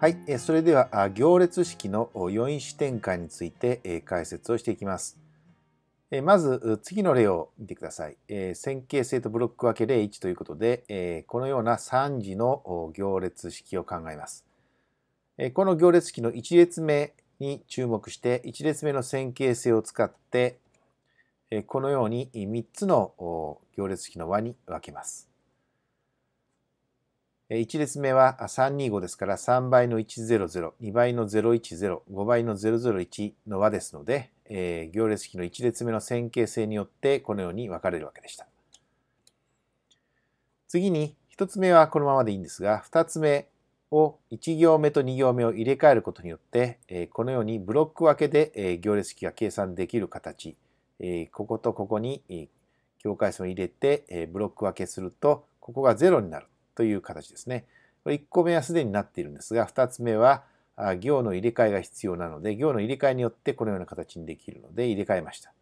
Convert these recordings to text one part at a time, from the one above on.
はい、それでは行列式の4因子展開について解説をしていきます。まず次の例を見てください。線形性とブロック分け例1ということで、このような3次の行列式を考えます。この行列式の1列目に注目して1列目の線形性を使ってこのように3つの行列式の和に分けます。1列目は325ですから3倍の100、2倍の010、5倍の001の和ですので、えー、行列式の1列目の線形性によってこのように分かれるわけでした。次に1つ目はこのままでいいんですが、2つ目を1行目と2行目を入れ替えることによって、えー、このようにブロック分けで、えー、行列式が計算できる形、えー、こことここに境界線を入れて、えー、ブロック分けすると、ここが0になる。という形ですね。これ1個目はすでになっているんですが、2つ目は行の入れ替えが必要なので、行の入れ替えによってこのような形にできるので入れ替えました。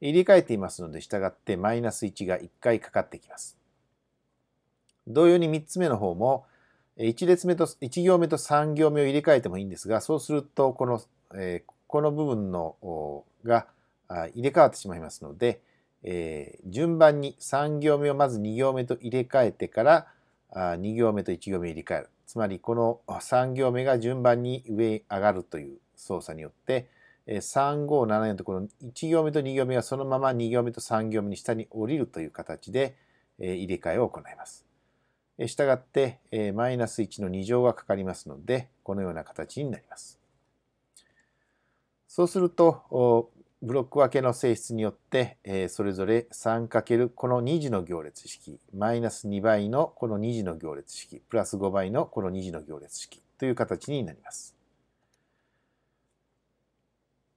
入れ替えていますので、従ってマイナス1が1回かかってきます。同様に3つ目の方も、1列目と、1行目と3行目を入れ替えてもいいんですが、そうすると、この、えー、この部分の、が入れ替わってしまいますので、えー、順番に3行目をまず2行目と入れ替えてから、2行目と1行目入れ替えるつまりこの3行目が順番に上に上がるという操作によって3574とこの1行目と2行目がそのまま2行目と3行目に下に降りるという形で入れ替えを行います。したがってマイナス1の2乗がかかりますのでこのような形になります。そうするとブロック分けの性質によって、えー、それぞれ 3× この2次の行列式マイナス2倍のこの2次の行列式プラス5倍のこの2次の行列式という形になります。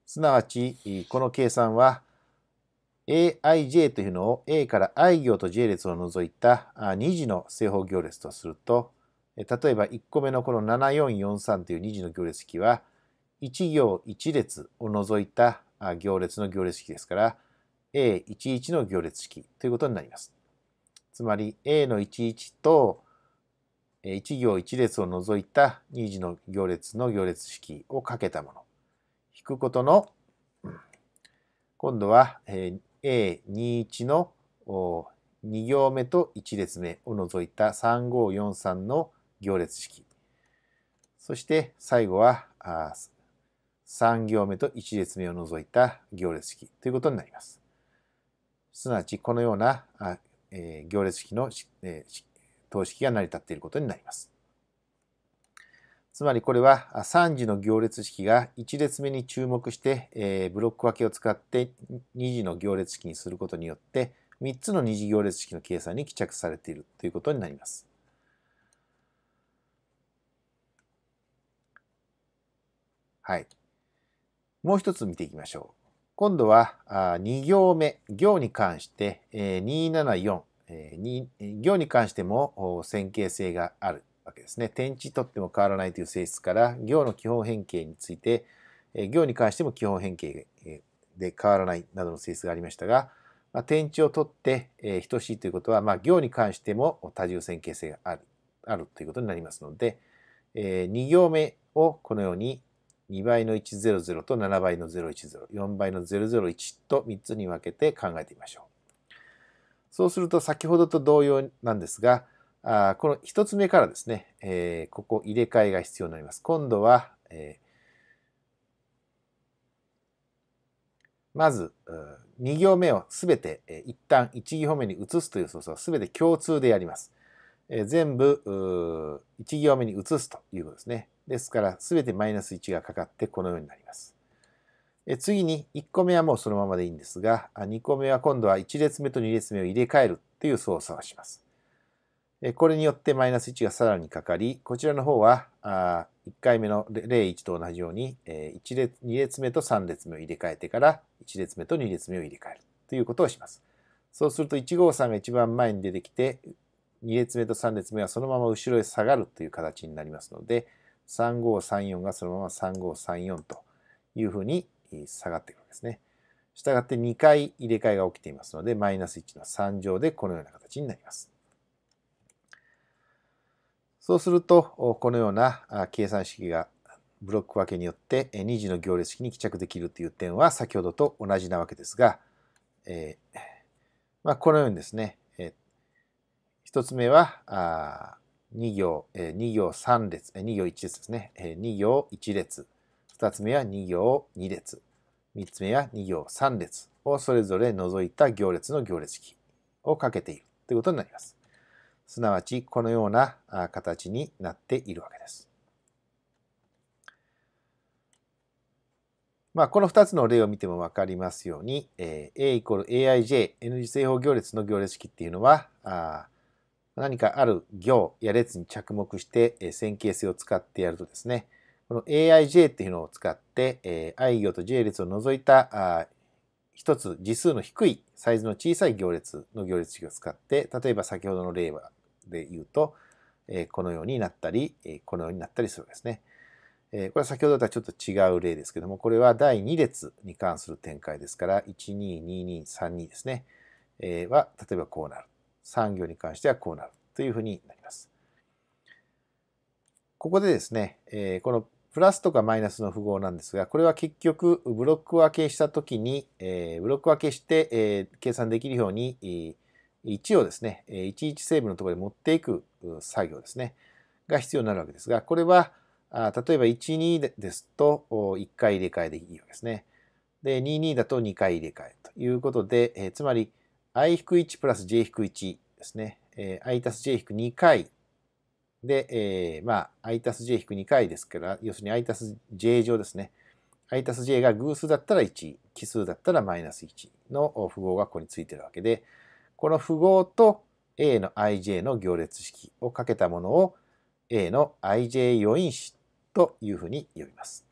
すなわちこの計算は aij というのを a から i 行と j 列を除いた2次の正方行列とすると例えば1個目のこの7443という2次の行列式は1行1列を除いた行列の行列式ですから、A11 の行列式ということになります。つまり A の11と1行1列を除いた2次の行列の行列式をかけたもの。引くことの、今度は A21 の2行目と1列目を除いた3543の行列式。そして最後は3行目と1列目を除いた行列式ということになります。すなわち、このような行列式の等式が成り立っていることになります。つまりこれは3次の行列式が1列目に注目して、えブロック分けを使って2次の行列式にすることによって3つの2次行列式の計算に帰着されているということになります。はい。もう一つ見ていきましょう。今度は2行目、行に関して274、行に関しても線形性があるわけですね。点値とっても変わらないという性質から行の基本変形について行に関しても基本変形で変わらないなどの性質がありましたが、まあ、点値を取って等しいということは、まあ、行に関しても多重線形性があるあるということになりますので2行目をこのように2倍の100と7倍の010、4倍の001と3つに分けて考えてみましょう。そうすると先ほどと同様なんですが、あこの1つ目からですね、えー、ここ入れ替えが必要になります。今度は、えー、まず2行目をすべて、え一旦1行目に移すという操作はすべて共通でやります。え全部1行目に移すということですね。ですから、すべてマイナス1がかかってこのようになります。え次に1個目はもうそのままでいいんですが、2個目は今度は1列目と2列目を入れ替えるという操作をします。これによってマイナス1がさらにかかり、こちらの方は1回目の01と同じように列、2列目と3列目を入れ替えてから1列目と2列目を入れ替えるということをします。そうすると1号さんが一番前に出てきて、2列目と3列目はそのまま後ろへ下がるという形になりますので、3534がそのまま3534というふうに下がっていくわけですね。したがって2回入れ替えが起きていますので、マイナス1の3乗でこのような形になります。そうすると、このような計算式がブロック分けによって2次の行列式に帰着できるという点は先ほどと同じなわけですが、えー、まあ、このようにですね、えー、1つ目は2行、えー、2行3列、えー、2行1列ですね、えー、2行1列、2つ目は2行2列、3つ目は2行3列をそれぞれ除いた行列の行列式をかけているということになります。すなわちこのような形になっているわけです。まあ、この2つの例を見ても分かりますように、えー、A=aij、N 次正方行列の行列式っていうのは、あ何かある行や列に着目して線形性を使ってやるとですね、この aij っていうのを使って、i 行と j 列を除いた一つ次数の低いサイズの小さい行列の行列式を使って、例えば先ほどの例で言うと、このようになったり、このようになったりするんですね。これは先ほどとはちょっと違う例ですけども、これは第2列に関する展開ですから、122232ですね、は例えばこうなる。産業に関してはこうなるというふうになります。ここでですね、えこのプラスとかマイナスの符号なんですが、これは結局ブロック分けしたときに、えブロック分けして、え計算できるように、1をですね、11成分のところに持っていく作業ですね、が必要になるわけですが、これは、あ例えば12ですと1回入れ替えでいいわけですね。で、22だと2回入れ替えということで、えつまり i-1 プラス j-1 ですね、i たす j-2 回で、えー、まあ、i たす j-2 回ですから、要するに i たす j 乗ですね。i たす j が偶数だったら1、奇数だったらマイナス1の符号がここについてるわけで、この符号と a の ij の行列式をかけたものを a の ij 余因子というふうに呼びます。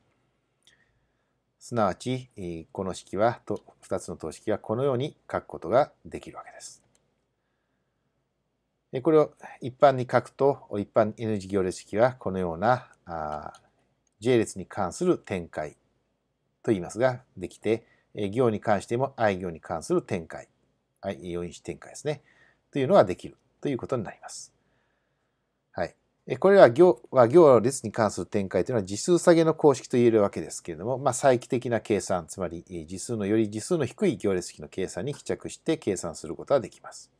すなわち、この式は、2つの等式はこのように書くことができるわけです。これを一般に書くと、一般 N 次行列式はこのような J 列に関する展開と言いますが、できて、行に関しても I 行に関する展開、I 4因子展開ですね、というのができるということになります。はい。これら行は行列に関する展開というのは次数下げの公式と言えるわけですけれども、まあ、再帰的な計算、つまり次数のより時数の低い行列式の計算に帰着して計算することができます。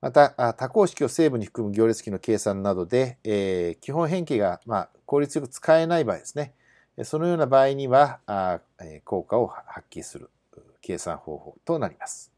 また、多項式を成分に含む行列式の計算などで、えー、基本変形が、まあ、効率よく使えない場合ですね。そのような場合には、あ効果を発揮する計算方法となります。